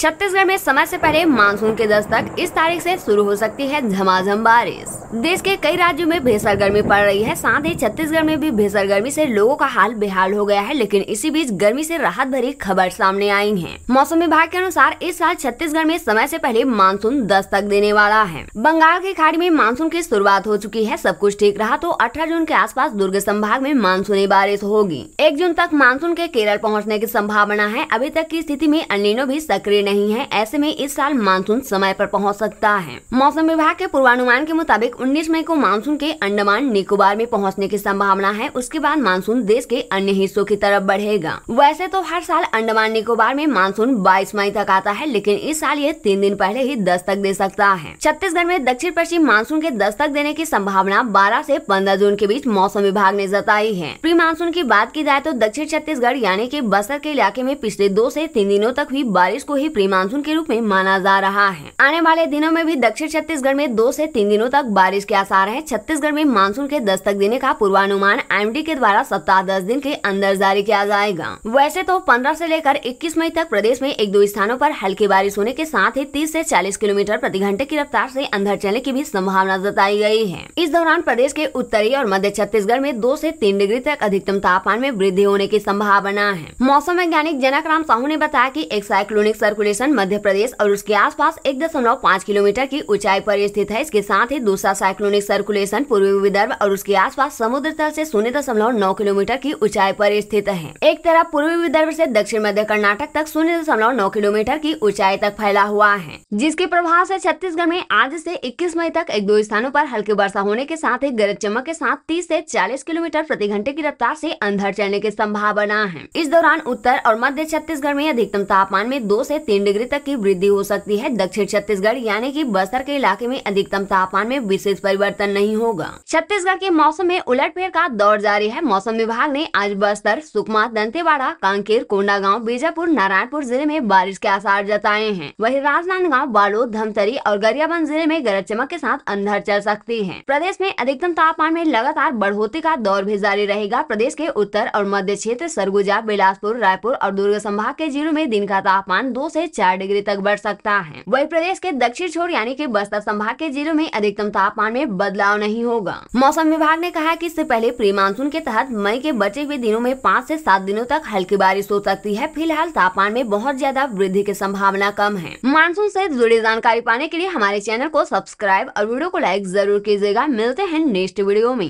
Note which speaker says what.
Speaker 1: छत्तीसगढ़ में समय से पहले मानसून के दस्तक इस तारीख से शुरू हो सकती है झमाझम बारिश देश के कई राज्यों में भीषण गर्मी पड़ रही है साथ ही छत्तीसगढ़ में भी भीषण गर्मी से लोगों का हाल बेहाल हो गया है लेकिन इसी बीच गर्मी से राहत भरी खबर सामने आई है मौसम विभाग के अनुसार इस साल छत्तीसगढ़ में समय ऐसी पहले मानसून दस्तक देने वाला है बंगाल की खाड़ी में मानसून की शुरुआत हो चुकी है सब कुछ ठीक रहा तो अठारह जून के आस दुर्ग संभाग में मानसूनी बारिश होगी एक जून तक मानसून के केरल पहुँचने की संभावना है अभी तक की स्थिति में अनिनो भी सक्रिय नहीं है ऐसे में इस साल मानसून समय पर पहुंच सकता है मौसम विभाग के पूर्वानुमान के मुताबिक 19 मई को मानसून के अंडमान निकोबार में पहुंचने की संभावना है उसके बाद मानसून देश के अन्य हिस्सों की तरफ बढ़ेगा वैसे तो हर साल अंडमान निकोबार में मानसून बाईस मई तक आता है लेकिन इस साल ये तीन दिन पहले ही दस्तक दे सकता है छत्तीसगढ़ में दक्षिण पश्चिम मानसून के दस्तक देने की संभावना बारह ऐसी पंद्रह जून के बीच मौसम विभाग ने जताई है प्री मानसून की बात की जाए तो दक्षिण छत्तीसगढ़ यानी की बस्तर के इलाके में पिछले दो ऐसी तीन दिनों तक हुई बारिश को ही प्री मानसून के रूप में माना जा रहा है आने वाले दिनों में भी दक्षिण छत्तीसगढ़ में दो से तीन दिनों तक बारिश के आसार है छत्तीसगढ़ में मानसून के दस्तक देने का पूर्वानुमान एम के द्वारा सप्ताह दस दिन के अंदर जारी किया जाएगा वैसे तो पंद्रह ऐसी लेकर इक्कीस मई तक प्रदेश में एक दो स्थानों आरोप हल्की बारिश होने के साथ ही तीस ऐसी चालीस किलोमीटर प्रति घंटे की रफ्तार ऐसी अंधर चलने की भी संभावना जताई गयी है इस दौरान प्रदेश के उत्तरी और मध्य छत्तीसगढ़ में दो ऐसी तीन डिग्री तक अधिकतम तापमान में वृद्धि होने की संभावना है मौसम वैज्ञानिक जनक राम साहू ने बताया की एक cyclonic circulation corporation Madhya Pradesh और उसके आसपास एक दशमलव पाँच किलोमीटर की ऊंचाई पर स्थित है इसके साथ ही दूसरा साइक्लोनिक सर्कुलेशन पूर्वी विदर्भ और उसके आसपास समुद्र तल से शून्य दशमलव नौ किलोमीटर की ऊंचाई पर स्थित है एक तरफ पूर्वी विदर्भ से दक्षिण मध्य कर्नाटक तक शून्य दशमलव नौ किलोमीटर की ऊंचाई तक फैला हुआ है जिसके प्रभाव से छत्तीसगढ़ में आज से इक्कीस मई तक एक दो स्थानों पर हल्की वर्षा होने के साथ ही गरज चमक के साथ तीस से चालीस किलोमीटर प्रति घंटे की रफ्तार से अंधर चलने की संभावना है इस दौरान उत्तर और मध्य छत्तीसगढ़ में अधिकतम तापमान में दो ऐसी तीन तीन डिग्री तक की वृद्धि हो सकती है दक्षिण छत्तीसगढ़ यानी कि बस्तर के इलाके में अधिकतम तापमान में विशेष परिवर्तन नहीं होगा छत्तीसगढ़ के मौसम में फेर का दौर जारी है मौसम विभाग ने आज बस्तर सुकमा दंतेवाड़ा कांकेर कोंडागांव बीजापुर नारायणपुर जिले में बारिश के आसार जताए हैं वही राजनांदगांव बालोद धमतरी और गरियाबंद जिले में गरज चमक के साथ अंधर चल सकती है प्रदेश में अधिकतम तापमान में लगातार बढ़ोतरी का दौर भी जारी रहेगा प्रदेश के उत्तर और मध्य क्षेत्र सरगुजा बिलासपुर रायपुर और दुर्ग संभाग के जिलों में दिन का तापमान दो ऐसी चार डिग्री तक बढ़ सकता है वही प्रदेश के दक्षिण छोर यानी की बस्तर संभाग के जिलों में अधिकतम तापमान में बदलाव नहीं होगा मौसम विभाग ने कहा की इससे पहले प्री मानसून के तहत मई के बचे हुए दिनों में पाँच ऐसी सात दिनों तक हल्की बारिश हो सकती है फिलहाल तापमान में बहुत ज्यादा वृद्धि की संभावना कम है मानसून ऐसी जुड़ी जानकारी पाने के लिए हमारे चैनल को सब्सक्राइब और वीडियो को लाइक जरूर कीजिएगा मिलते हैं नेक्स्ट वीडियो में